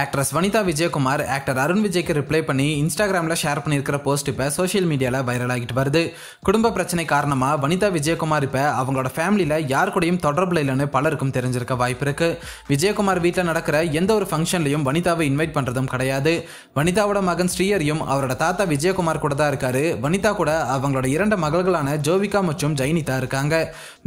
actress Vanitha Vijayakumar actor Arun விஜய்க்கு reply பண்ணி இன்ஸ்டாகிராமில் ஷேர் பண்ணியிருக்கிற போஸ்ட் இப்போ சோஷியல் மீடியாவில் வைரல் ஆகிட்டு வருது குடும்ப பிரச்சனை காரணமாக வனிதா விஜயகுமார் இப்போ அவங்களோட ஃபேமிலியில் யார் கூடயும் தொடர்பு இல்லைன்னு பலருக்கும் தெரிஞ்சிருக்க வாய்ப்பு இருக்குது விஜயகுமார் வீட்டில் நடக்கிற எந்த ஒரு ஃபங்க்ஷன்லையும் வனிதாவை இன்வைட் பண்ணுறதும் கிடையாது வனிதாவோட மகன் ஸ்ரீயரியும் அவரோட தாத்தா விஜயகுமார் கூட தான் இருக்கார் வனிதா கூட அவங்களோட இரண்டு மகள்களான ஜோவிகா மற்றும் ஜெய்னிதா இருக்காங்க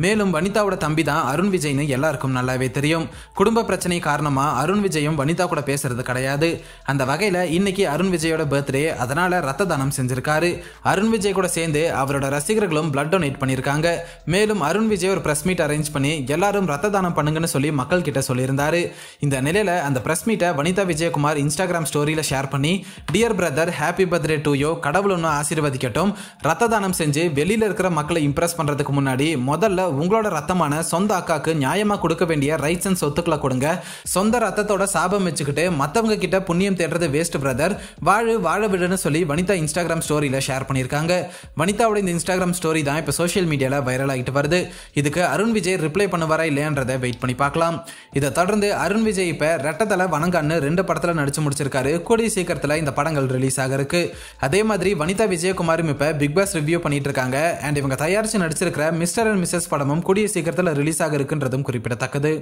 மேலும் வனிதாவோட தம்பி தான் அருண் விஜய்னு எல்லாருக்கும் நல்லாவே தெரியும் குடும்ப பிரச்சனை காரணமாக அருண் விஜயும் வனிதா கூட பேசுறது கிடையாது அந்த வகையில் இன்னைக்கு அருண் விஜயோட பர்த்டே அதனால் ரத்த தானம் செஞ்சிருக்காரு அருண் விஜய் கூட சேர்ந்து அவரோட ரசிகர்களும் பிளட் டொனேட் பண்ணியிருக்காங்க மேலும் அருண் விஜய் ஒரு பிரஸ் மீட் அரேஞ்ச் பண்ணி எல்லாரும் ரத்த தானம் பண்ணுங்கன்னு சொல்லி மக்கள் கிட்ட சொல்லியிருந்தாரு இந்த நிலையில் அந்த பிரஸ் மீட்டை வனிதா விஜயகுமார் இன்ஸ்டாகிராம் ஸ்டோரியில் ஷேர் பண்ணி dear brother happy birthday to you கடவுள் ஒன்று ஆசீர்வதிக்கட்டும் ரத்த தானம் செஞ்சு வெளியில் இருக்கிற மக்களை இம்ப்ரெஸ் பண்ணுறதுக்கு முன்னாடி முதல்ல உங்களோட ரத்தமான சொந்த அக்காக்கு நியாயமாக கொடுக்க வேண்டிய ரைட்ஸ் அண்ட் சொத்துக்களை கொடுங்க சொந்த ரத்தத்தோட சாபம் வச்சுக்கிட்டு போட்டு மற்றவங்க கிட்ட புண்ணியம் தேடுறது வேஸ்ட் பிரதர் வாழு வாழ விடுன்னு சொல்லி வனிதா இன்ஸ்டாகிராம் ஸ்டோரியில் ஷேர் பண்ணியிருக்காங்க வனிதாவோட இந்த இன்ஸ்டாகிராம் ஸ்டோரி தான் இப்போ சோஷியல் மீடியாவில் வைரல் ஆகிட்டு வருது இதுக்கு அருண் விஜய் ரிப்ளை பண்ணுவாரா இல்லையன்றதை வெயிட் பண்ணி பார்க்கலாம் இதை தொடர்ந்து அருண் விஜய் இப்போ ரெட்டத்தில் வணங்கான்னு ரெண்டு படத்தில் நடிச்சு முடிச்சிருக்காரு கூடிய சீக்கிரத்தில் இந்த படங்கள் ரிலீஸ் ஆக இருக்கு அதே மாதிரி வனிதா விஜயகுமாரும் இப்போ பிக் பாஸ் ரிவ்யூ பண்ணிட்டு இருக்காங்க அண்ட் இவங்க தயாரித்து நடிச்சிருக்கிற மிஸ்டர் அண்ட் மிஸ்ஸஸ் படமும் கூடிய சீக்கிரத்தில் ரிலீஸ் ஆக இருக்குன்றதும் குறிப்பிடத்தக்கது